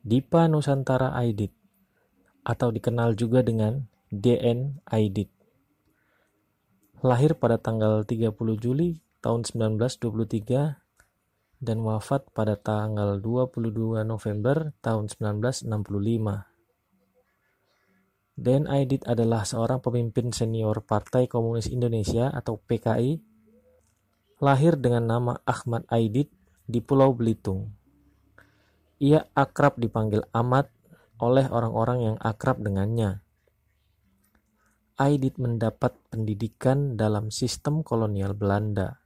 Dipa Nusantara Aidit atau dikenal juga dengan DN Aidit. Lahir pada tanggal 30 Juli tahun 1923 dan wafat pada tanggal 22 November tahun 1965. Den Aidit adalah seorang pemimpin senior Partai Komunis Indonesia atau PKI, lahir dengan nama Ahmad Aidit di Pulau Belitung. Ia akrab dipanggil Ahmad oleh orang-orang yang akrab dengannya. Aidit mendapat pendidikan dalam sistem kolonial Belanda.